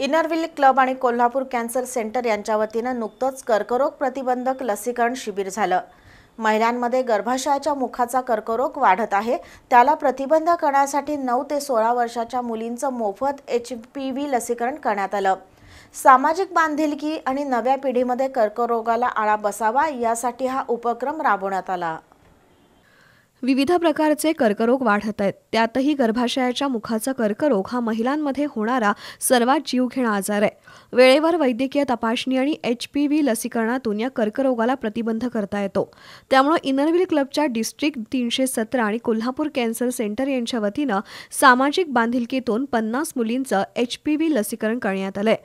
Inner Wheel club आणि Kolhapur cancer centre यांच्या वतीनं नुकतंच कर्करोग प्रतिबंधक लसीकरण शिबिर झालं महिलांमध्ये गर्भाशयाच्या मुखाचा कर्करोग वाढत आहे त्याला प्रतिबंध करण्यासाठी नऊ ते सोळा वर्षाच्या मुलींचं मोफत एच पी व्ही लसीकरण करण्यात आलं सामाजिक बांधिलकी आणि नव्या पिढीमध्ये कर्करोगाला आळा बसावा यासाठी हा उपक्रम राबवण्यात आला विविध प्रकारचे कर्करोग वाढत आहेत त्यातही गर्भाशयाच्या मुखाचा कर्करोग हा महिलांमध्ये होणारा सर्वात जीवघेणा आजार आहे वेळेवर वैद्यकीय तपासणी आणि एच पी व्ही लसीकरणातून या कर्करोगाला प्रतिबंध करता येतो त्यामुळे इनरविल क्लबच्या डिस्ट्रिक्ट तीनशे सतरा आणि कोल्हापूर कॅन्सर सेंटर यांच्या वतीनं सामाजिक बांधिलकीतून पन्नास मुलींचं एच पी व्ही लसीकरण करण्यात आलंय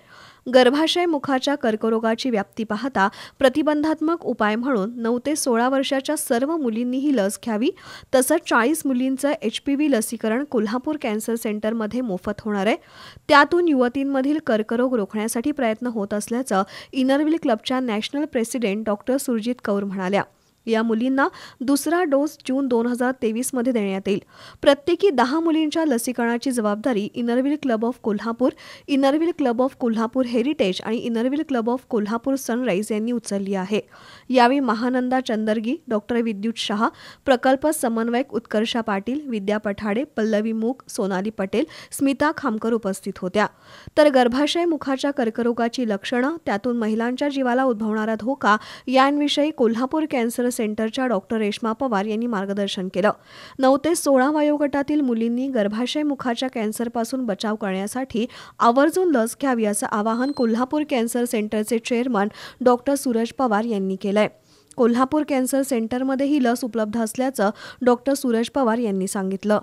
गर्भाशय मुखाच्या कर्करोगाची व्याप्ती पाहता प्रतिबंधात्मक उपाय म्हणून नऊ ते सोळा वर्षाच्या सर्व मुलींनीही लस घ्यावी तसंच चाळीस मुलींचं एच पी लसीकरण कोल्हापूर कॅन्सर सेंटरमध्ये मोफत होणार आहे त्यातून युवतींमधील कर्करोग रोखण्यासाठी प्रयत्न होत असल्याचं इनरविल क्लबच्या national president doctor Surjit Kaur म्हणाल्या या मुलींना दुसरा डोस जून दोन हजार मध्ये देण्यात येईल प्रत्येकी दहा मुलींच्या लसीकरणाची जबाबदारी Inner Wheel club of Kolhapur Inner Wheel club of Kolhapur heritage आणि Inner Wheel club of Kolhapur sunrise यांनी उचलली आहे यावेळी महानंदा चंदरगी डॉक्टर विद्युत शहा प्रकल्प समन्वयक उत्कर्षा पाटील विद्या पठाडे पल्लवी मुख सोनाली पटेल स्मिता खामकर उपस्थित होत्या तर गर्भाशय मुखाच्या कर्करोगाची लक्षणं त्यातून महिलांच्या जीवाला उद्भवणारा धोका यांविषयी कोल्हापूर कॅन्सर सेंटरच्या डॉक्टर रेश्मा पवार यांनी मार्गदर्शन केलं नऊ ते सोळा वयोगटातील मुलींनी गर्भाशय मुखाच्या कॅन्सरपासून बचाव करण्यासाठी आवर्जून लस घ्यावी असं आवाहन कोल्हापूर कॅन्सर सेंटरचे चेअरमन डॉक्टर सूरज पवार यांनी केलंय कोल्हापूर कॅन्सर सेंटरमध्ये ही लस उपलब्ध असल्याचं डॉक्टर सूरज पवार यांनी सांगितलं